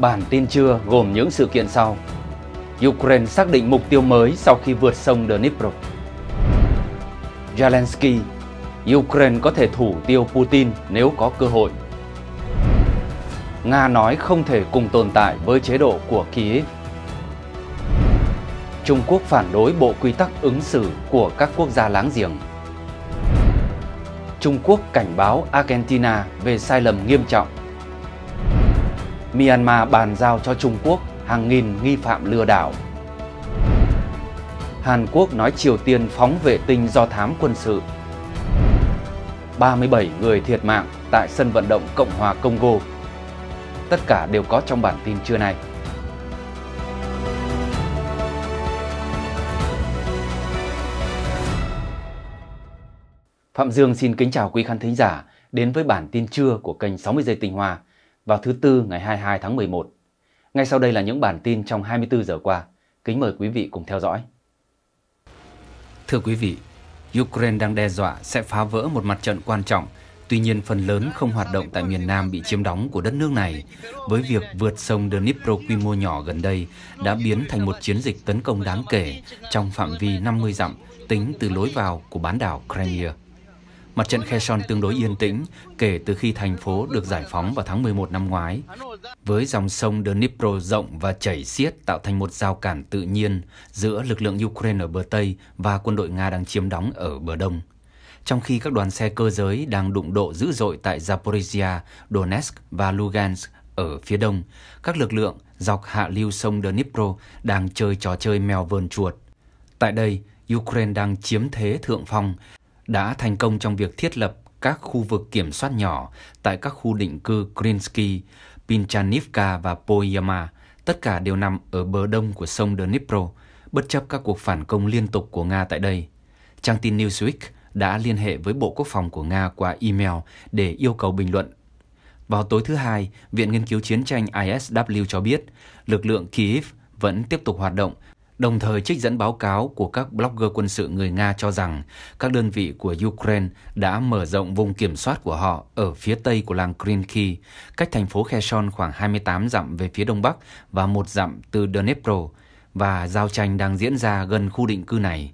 Bản tin trưa gồm những sự kiện sau. Ukraine xác định mục tiêu mới sau khi vượt sông Dnipro. Zelensky, Ukraine có thể thủ tiêu Putin nếu có cơ hội. Nga nói không thể cùng tồn tại với chế độ của Kiev. Trung Quốc phản đối bộ quy tắc ứng xử của các quốc gia láng giềng. Trung Quốc cảnh báo Argentina về sai lầm nghiêm trọng Myanmar bàn giao cho Trung Quốc hàng nghìn nghi phạm lừa đảo. Hàn Quốc nói Triều Tiên phóng vệ tinh do thám quân sự. 37 người thiệt mạng tại sân vận động Cộng hòa Congo. Tất cả đều có trong bản tin trưa nay. Phạm Dương xin kính chào quý khán thính giả đến với bản tin trưa của kênh 60 giây tinh hoa vào thứ Tư ngày 22 tháng 11. Ngay sau đây là những bản tin trong 24 giờ qua. Kính mời quý vị cùng theo dõi. Thưa quý vị, Ukraine đang đe dọa sẽ phá vỡ một mặt trận quan trọng, tuy nhiên phần lớn không hoạt động tại miền Nam bị chiếm đóng của đất nước này, với việc vượt sông Dnipro quy mô nhỏ gần đây đã biến thành một chiến dịch tấn công đáng kể trong phạm vi 50 dặm tính từ lối vào của bán đảo Crimea. Mặt trận Kherson tương đối yên tĩnh kể từ khi thành phố được giải phóng vào tháng 11 năm ngoái, với dòng sông Dnipro rộng và chảy xiết tạo thành một giao cản tự nhiên giữa lực lượng Ukraine ở bờ Tây và quân đội Nga đang chiếm đóng ở bờ Đông. Trong khi các đoàn xe cơ giới đang đụng độ dữ dội tại Zaporizhia, Donetsk và Lugansk ở phía đông, các lực lượng dọc hạ lưu sông Dnipro đang chơi trò chơi mèo vờn chuột. Tại đây, Ukraine đang chiếm thế thượng phong đã thành công trong việc thiết lập các khu vực kiểm soát nhỏ tại các khu định cư Krinsky, Pinchanivka và Poyama, tất cả đều nằm ở bờ đông của sông Dnipro, bất chấp các cuộc phản công liên tục của Nga tại đây. Trang tin Newsweek đã liên hệ với Bộ Quốc phòng của Nga qua email để yêu cầu bình luận. Vào tối thứ Hai, Viện Nghiên cứu Chiến tranh ISW cho biết lực lượng Kyiv vẫn tiếp tục hoạt động Đồng thời trích dẫn báo cáo của các blogger quân sự người Nga cho rằng các đơn vị của Ukraine đã mở rộng vùng kiểm soát của họ ở phía tây của làng krynki cách thành phố Kherson khoảng 28 dặm về phía đông bắc và một dặm từ Dnipro, và giao tranh đang diễn ra gần khu định cư này.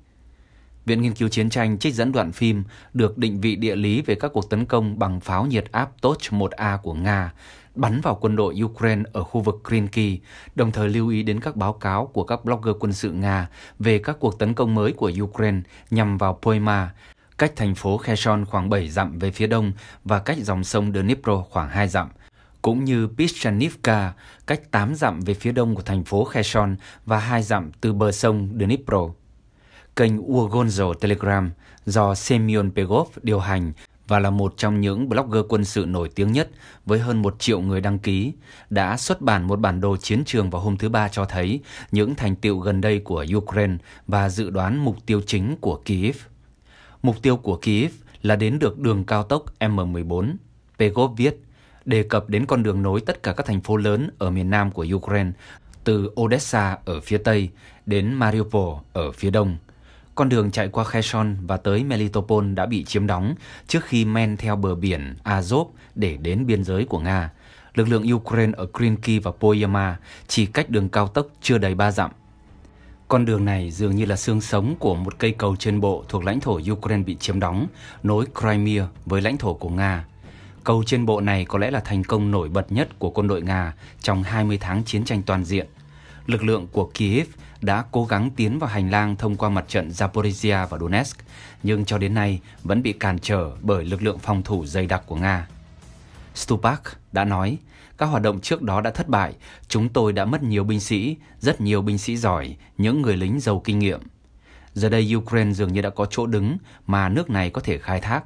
Viện Nghiên cứu Chiến tranh trích dẫn đoạn phim được định vị địa lý về các cuộc tấn công bằng pháo nhiệt áp Toch-1A của Nga bắn vào quân đội Ukraine ở khu vực Krynky, đồng thời lưu ý đến các báo cáo của các blogger quân sự Nga về các cuộc tấn công mới của Ukraine nhằm vào Poima, cách thành phố Kherson khoảng 7 dặm về phía đông và cách dòng sông Dnipro khoảng 2 dặm, cũng như Pischanivka, cách 8 dặm về phía đông của thành phố Kherson và 2 dặm từ bờ sông Dnipro. Kênh Urgonzo Telegram do Semyon Pegov điều hành và là một trong những blogger quân sự nổi tiếng nhất với hơn một triệu người đăng ký, đã xuất bản một bản đồ chiến trường vào hôm thứ Ba cho thấy những thành tiệu gần đây của Ukraine và dự đoán mục tiêu chính của Kiev Mục tiêu của Kiev là đến được đường cao tốc M14. Pegov viết, đề cập đến con đường nối tất cả các thành phố lớn ở miền nam của Ukraine, từ Odessa ở phía tây đến Mariupol ở phía đông con đường chạy qua Kherson và tới Melitopol đã bị chiếm đóng trước khi men theo bờ biển Azov để đến biên giới của Nga. Lực lượng Ukraine ở Krinky và Poyama chỉ cách đường cao tốc chưa đầy 3 dặm. Con đường này dường như là xương sống của một cây cầu trên bộ thuộc lãnh thổ Ukraine bị chiếm đóng, nối Crimea với lãnh thổ của Nga. Cầu trên bộ này có lẽ là thành công nổi bật nhất của quân đội Nga trong 20 tháng chiến tranh toàn diện. Lực lượng của Kiev đã cố gắng tiến vào hành lang thông qua mặt trận Zaporizhia và Donetsk, nhưng cho đến nay vẫn bị cản trở bởi lực lượng phòng thủ dày đặc của Nga. Stupak đã nói, các hoạt động trước đó đã thất bại, chúng tôi đã mất nhiều binh sĩ, rất nhiều binh sĩ giỏi, những người lính giàu kinh nghiệm. Giờ đây Ukraine dường như đã có chỗ đứng mà nước này có thể khai thác.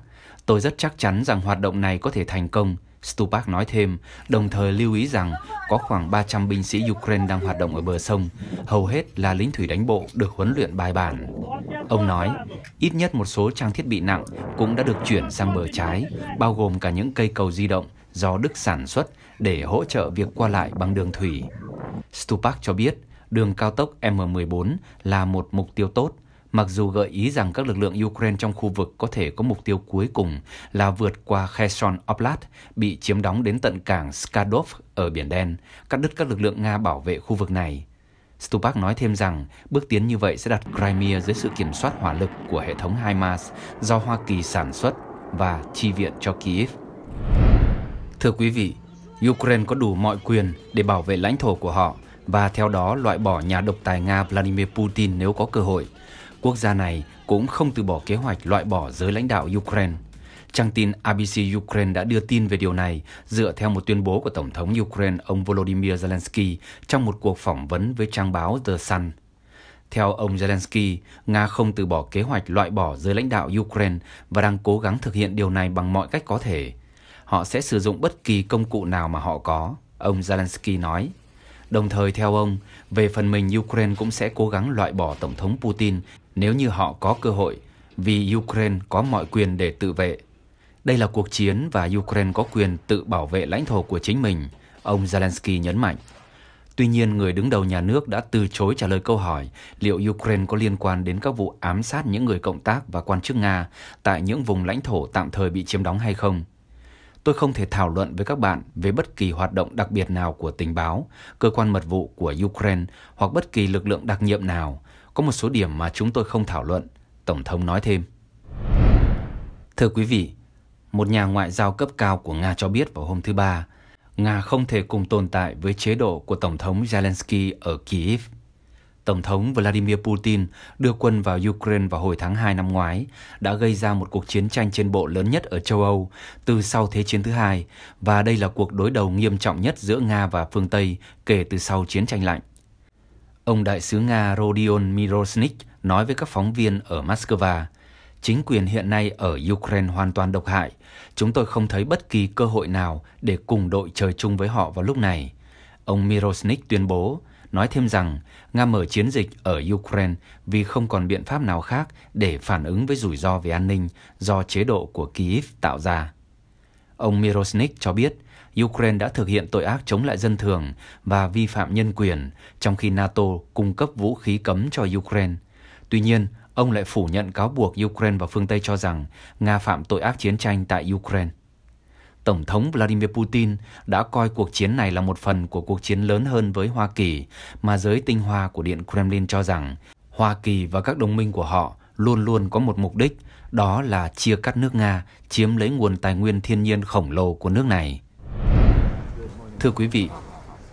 Tôi rất chắc chắn rằng hoạt động này có thể thành công, Stupak nói thêm, đồng thời lưu ý rằng có khoảng 300 binh sĩ Ukraine đang hoạt động ở bờ sông, hầu hết là lính thủy đánh bộ được huấn luyện bài bản. Ông nói, ít nhất một số trang thiết bị nặng cũng đã được chuyển sang bờ trái, bao gồm cả những cây cầu di động do Đức sản xuất để hỗ trợ việc qua lại bằng đường thủy. Stupak cho biết, đường cao tốc M14 là một mục tiêu tốt, mặc dù gợi ý rằng các lực lượng Ukraine trong khu vực có thể có mục tiêu cuối cùng là vượt qua Kherson Oblast bị chiếm đóng đến tận cảng Skadov ở Biển Đen, cắt đứt các lực lượng Nga bảo vệ khu vực này. Stupak nói thêm rằng bước tiến như vậy sẽ đặt Crimea dưới sự kiểm soát hỏa lực của hệ thống HIMARS do Hoa Kỳ sản xuất và chi viện cho Kyiv. Thưa quý vị, Ukraine có đủ mọi quyền để bảo vệ lãnh thổ của họ và theo đó loại bỏ nhà độc tài Nga Vladimir Putin nếu có cơ hội – quốc gia này cũng không từ bỏ kế hoạch loại bỏ giới lãnh đạo Ukraine. Trang tin ABC Ukraine đã đưa tin về điều này dựa theo một tuyên bố của Tổng thống Ukraine ông Volodymyr Zelensky trong một cuộc phỏng vấn với trang báo The Sun. Theo ông Zelensky, Nga không từ bỏ kế hoạch loại bỏ giới lãnh đạo Ukraine và đang cố gắng thực hiện điều này bằng mọi cách có thể. Họ sẽ sử dụng bất kỳ công cụ nào mà họ có, ông Zelensky nói. Đồng thời theo ông, về phần mình Ukraine cũng sẽ cố gắng loại bỏ Tổng thống Putin nếu như họ có cơ hội vì Ukraine có mọi quyền để tự vệ. Đây là cuộc chiến và Ukraine có quyền tự bảo vệ lãnh thổ của chính mình, ông Zelensky nhấn mạnh. Tuy nhiên, người đứng đầu nhà nước đã từ chối trả lời câu hỏi liệu Ukraine có liên quan đến các vụ ám sát những người cộng tác và quan chức Nga tại những vùng lãnh thổ tạm thời bị chiếm đóng hay không. Tôi không thể thảo luận với các bạn về bất kỳ hoạt động đặc biệt nào của tình báo, cơ quan mật vụ của Ukraine hoặc bất kỳ lực lượng đặc nhiệm nào, có một số điểm mà chúng tôi không thảo luận, Tổng thống nói thêm. Thưa quý vị, một nhà ngoại giao cấp cao của Nga cho biết vào hôm thứ Ba, Nga không thể cùng tồn tại với chế độ của Tổng thống Zelensky ở Kyiv. Tổng thống Vladimir Putin đưa quân vào Ukraine vào hồi tháng 2 năm ngoái đã gây ra một cuộc chiến tranh trên bộ lớn nhất ở châu Âu từ sau Thế chiến thứ hai và đây là cuộc đối đầu nghiêm trọng nhất giữa Nga và phương Tây kể từ sau chiến tranh lạnh. Ông đại sứ Nga Rodion Mirosnik nói với các phóng viên ở Moscow, chính quyền hiện nay ở Ukraine hoàn toàn độc hại. Chúng tôi không thấy bất kỳ cơ hội nào để cùng đội trời chung với họ vào lúc này. Ông Mirosnik tuyên bố, nói thêm rằng Nga mở chiến dịch ở Ukraine vì không còn biện pháp nào khác để phản ứng với rủi ro về an ninh do chế độ của Kyiv tạo ra. Ông Mirosnik cho biết, Ukraine đã thực hiện tội ác chống lại dân thường và vi phạm nhân quyền, trong khi NATO cung cấp vũ khí cấm cho Ukraine. Tuy nhiên, ông lại phủ nhận cáo buộc Ukraine và phương Tây cho rằng Nga phạm tội ác chiến tranh tại Ukraine. Tổng thống Vladimir Putin đã coi cuộc chiến này là một phần của cuộc chiến lớn hơn với Hoa Kỳ mà giới tinh hoa của Điện Kremlin cho rằng Hoa Kỳ và các đồng minh của họ luôn luôn có một mục đích, đó là chia cắt nước Nga, chiếm lấy nguồn tài nguyên thiên nhiên khổng lồ của nước này. Thưa quý vị,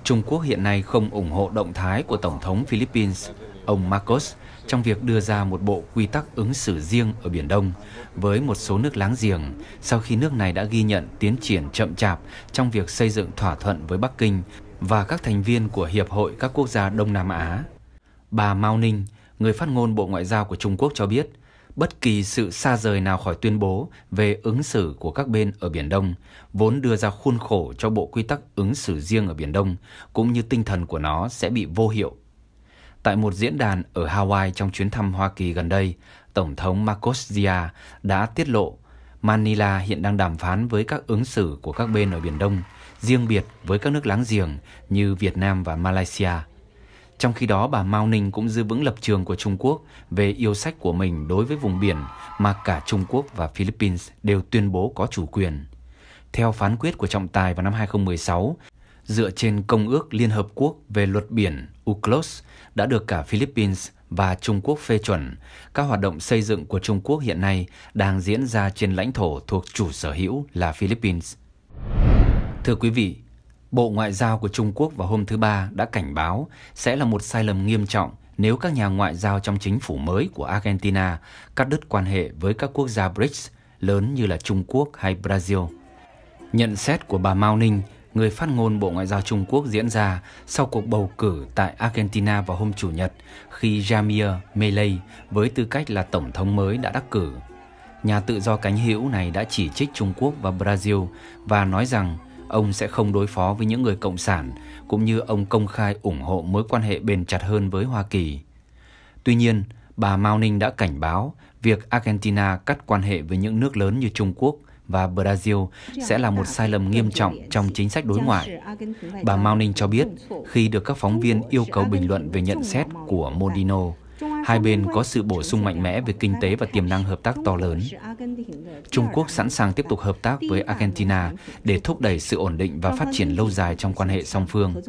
Trung Quốc hiện nay không ủng hộ động thái của Tổng thống Philippines, ông Marcos, trong việc đưa ra một bộ quy tắc ứng xử riêng ở Biển Đông với một số nước láng giềng sau khi nước này đã ghi nhận tiến triển chậm chạp trong việc xây dựng thỏa thuận với Bắc Kinh và các thành viên của Hiệp hội các quốc gia Đông Nam Á. Bà Mao Ninh, người phát ngôn Bộ Ngoại giao của Trung Quốc cho biết, bất kỳ sự xa rời nào khỏi tuyên bố về ứng xử của các bên ở Biển Đông, vốn đưa ra khuôn khổ cho bộ quy tắc ứng xử riêng ở Biển Đông, cũng như tinh thần của nó sẽ bị vô hiệu. Tại một diễn đàn ở Hawaii trong chuyến thăm Hoa Kỳ gần đây, Tổng thống Marcos Gia đã tiết lộ Manila hiện đang đàm phán với các ứng xử của các bên ở Biển Đông, riêng biệt với các nước láng giềng như Việt Nam và Malaysia – trong khi đó, bà Mao Ninh cũng giữ vững lập trường của Trung Quốc về yêu sách của mình đối với vùng biển mà cả Trung Quốc và Philippines đều tuyên bố có chủ quyền. Theo phán quyết của trọng tài vào năm 2016, dựa trên Công ước Liên Hợp Quốc về luật biển Uclos đã được cả Philippines và Trung Quốc phê chuẩn, các hoạt động xây dựng của Trung Quốc hiện nay đang diễn ra trên lãnh thổ thuộc chủ sở hữu là Philippines. Thưa quý vị, Bộ Ngoại giao của Trung Quốc vào hôm thứ Ba đã cảnh báo sẽ là một sai lầm nghiêm trọng nếu các nhà ngoại giao trong chính phủ mới của Argentina cắt đứt quan hệ với các quốc gia BRICS lớn như là Trung Quốc hay Brazil. Nhận xét của bà Mao Ninh, người phát ngôn Bộ Ngoại giao Trung Quốc diễn ra sau cuộc bầu cử tại Argentina vào hôm Chủ nhật khi Javier Milei với tư cách là tổng thống mới đã đắc cử. Nhà tự do cánh hữu này đã chỉ trích Trung Quốc và Brazil và nói rằng ông sẽ không đối phó với những người cộng sản cũng như ông công khai ủng hộ mối quan hệ bền chặt hơn với Hoa Kỳ. Tuy nhiên, bà Mao Ninh đã cảnh báo việc Argentina cắt quan hệ với những nước lớn như Trung Quốc và Brazil sẽ là một sai lầm nghiêm trọng trong chính sách đối ngoại. Bà Mao Ninh cho biết khi được các phóng viên yêu cầu bình luận về nhận xét của Modino, Hai bên có sự bổ sung mạnh mẽ về kinh tế và tiềm năng hợp tác to lớn. Trung Quốc sẵn sàng tiếp tục hợp tác với Argentina để thúc đẩy sự ổn định và phát triển lâu dài trong quan hệ song phương.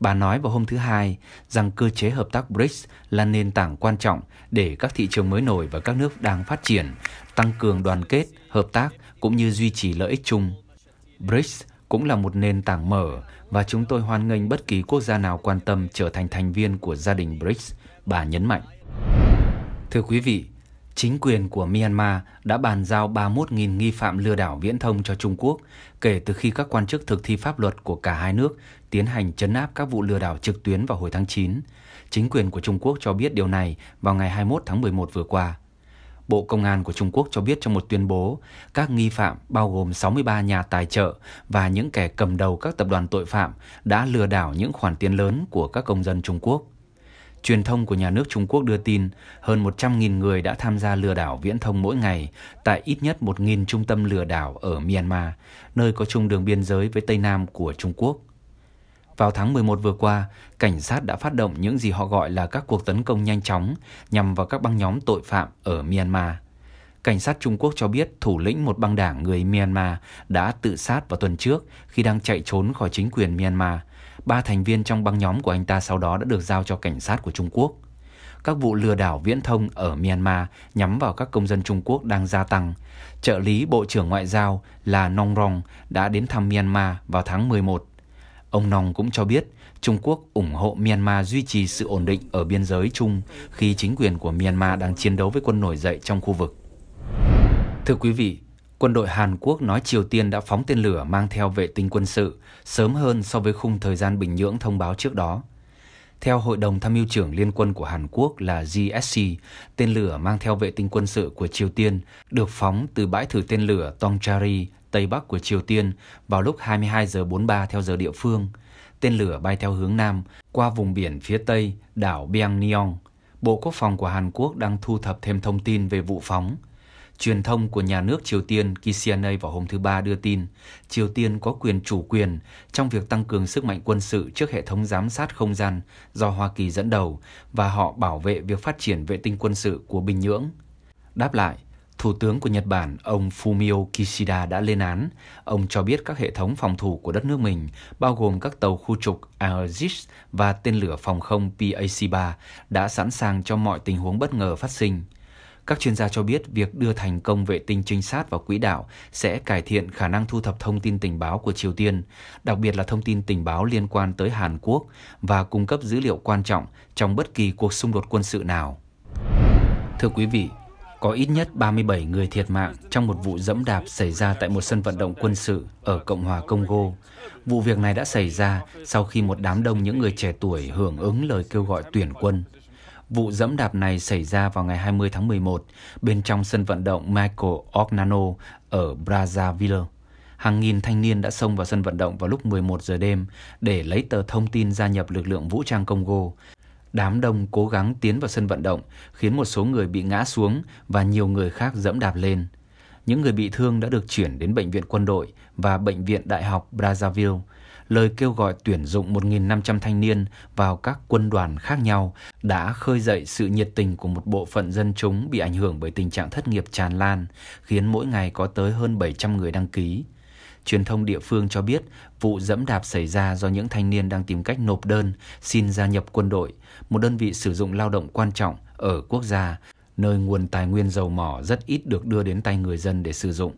Bà nói vào hôm thứ Hai rằng cơ chế hợp tác BRICS là nền tảng quan trọng để các thị trường mới nổi và các nước đang phát triển tăng cường đoàn kết, hợp tác cũng như duy trì lợi ích chung. BRICS cũng là một nền tảng mở và chúng tôi hoan nghênh bất kỳ quốc gia nào quan tâm trở thành thành viên của gia đình BRICS, bà nhấn mạnh. Thưa quý vị, chính quyền của Myanmar đã bàn giao 31.000 nghi phạm lừa đảo viễn thông cho Trung Quốc kể từ khi các quan chức thực thi pháp luật của cả hai nước tiến hành chấn áp các vụ lừa đảo trực tuyến vào hồi tháng 9. Chính quyền của Trung Quốc cho biết điều này vào ngày 21 tháng 11 vừa qua. Bộ Công an của Trung Quốc cho biết trong một tuyên bố, các nghi phạm bao gồm 63 nhà tài trợ và những kẻ cầm đầu các tập đoàn tội phạm đã lừa đảo những khoản tiền lớn của các công dân Trung Quốc. Truyền thông của nhà nước Trung Quốc đưa tin hơn 100.000 người đã tham gia lừa đảo viễn thông mỗi ngày tại ít nhất 1.000 trung tâm lừa đảo ở Myanmar, nơi có chung đường biên giới với Tây Nam của Trung Quốc. Vào tháng 11 vừa qua, cảnh sát đã phát động những gì họ gọi là các cuộc tấn công nhanh chóng nhằm vào các băng nhóm tội phạm ở Myanmar. Cảnh sát Trung Quốc cho biết thủ lĩnh một băng đảng người Myanmar đã tự sát vào tuần trước khi đang chạy trốn khỏi chính quyền Myanmar – ba thành viên trong băng nhóm của anh ta sau đó đã được giao cho cảnh sát của Trung Quốc. Các vụ lừa đảo viễn thông ở Myanmar nhắm vào các công dân Trung Quốc đang gia tăng. Trợ lý Bộ trưởng Ngoại giao là Nong Rong đã đến thăm Myanmar vào tháng 11. Ông Nong cũng cho biết Trung Quốc ủng hộ Myanmar duy trì sự ổn định ở biên giới chung khi chính quyền của Myanmar đang chiến đấu với quân nổi dậy trong khu vực. Thưa quý vị, quân đội Hàn Quốc nói Triều Tiên đã phóng tên lửa mang theo vệ tinh quân sự sớm hơn so với khung thời gian Bình Nhưỡng thông báo trước đó. Theo Hội đồng Tham mưu trưởng Liên quân của Hàn Quốc là GSC, tên lửa mang theo vệ tinh quân sự của Triều Tiên được phóng từ bãi thử tên lửa Tongchari, Tây Bắc của Triều Tiên vào lúc 22 giờ 43 theo giờ địa phương. Tên lửa bay theo hướng Nam qua vùng biển phía Tây đảo Pyongyang. Bộ Quốc phòng của Hàn Quốc đang thu thập thêm thông tin về vụ phóng – Truyền thông của nhà nước Triều Tiên KCNA vào hôm thứ Ba đưa tin Triều Tiên có quyền chủ quyền trong việc tăng cường sức mạnh quân sự trước hệ thống giám sát không gian do Hoa Kỳ dẫn đầu và họ bảo vệ việc phát triển vệ tinh quân sự của Bình Nhưỡng. Đáp lại, Thủ tướng của Nhật Bản, ông Fumio Kishida đã lên án. Ông cho biết các hệ thống phòng thủ của đất nước mình, bao gồm các tàu khu trục Aegis và tên lửa phòng không PAC-3, đã sẵn sàng cho mọi tình huống bất ngờ phát sinh. Các chuyên gia cho biết việc đưa thành công vệ tinh trinh sát vào quỹ đạo sẽ cải thiện khả năng thu thập thông tin tình báo của Triều Tiên, đặc biệt là thông tin tình báo liên quan tới Hàn Quốc và cung cấp dữ liệu quan trọng trong bất kỳ cuộc xung đột quân sự nào. Thưa quý vị, có ít nhất 37 người thiệt mạng trong một vụ dẫm đạp xảy ra tại một sân vận động quân sự ở Cộng hòa Congo. Vụ việc này đã xảy ra sau khi một đám đông những người trẻ tuổi hưởng ứng lời kêu gọi tuyển quân Vụ dẫm đạp này xảy ra vào ngày 20 tháng 11 bên trong sân vận động Michael Ognano ở Brazzaville. Hàng nghìn thanh niên đã xông vào sân vận động vào lúc 11 giờ đêm để lấy tờ thông tin gia nhập lực lượng vũ trang Congo. Đám đông cố gắng tiến vào sân vận động, khiến một số người bị ngã xuống và nhiều người khác dẫm đạp lên. Những người bị thương đã được chuyển đến bệnh viện quân đội và bệnh viện đại học Brazzaville – lời kêu gọi tuyển dụng 1.500 thanh niên vào các quân đoàn khác nhau đã khơi dậy sự nhiệt tình của một bộ phận dân chúng bị ảnh hưởng bởi tình trạng thất nghiệp tràn lan, khiến mỗi ngày có tới hơn 700 người đăng ký. Truyền thông địa phương cho biết vụ dẫm đạp xảy ra do những thanh niên đang tìm cách nộp đơn xin gia nhập quân đội, một đơn vị sử dụng lao động quan trọng ở quốc gia, nơi nguồn tài nguyên dầu mỏ rất ít được đưa đến tay người dân để sử dụng.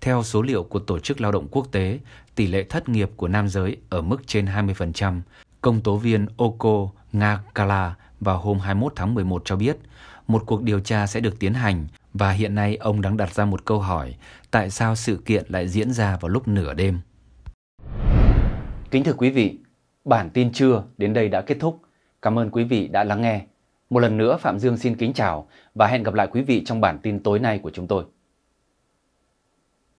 Theo số liệu của Tổ chức Lao động Quốc tế, tỷ lệ thất nghiệp của nam giới ở mức trên 20%. Công tố viên Oko Ngakala vào hôm 21 tháng 11 cho biết, một cuộc điều tra sẽ được tiến hành và hiện nay ông đang đặt ra một câu hỏi tại sao sự kiện lại diễn ra vào lúc nửa đêm. Kính thưa quý vị, bản tin trưa đến đây đã kết thúc. Cảm ơn quý vị đã lắng nghe. Một lần nữa Phạm Dương xin kính chào và hẹn gặp lại quý vị trong bản tin tối nay của chúng tôi.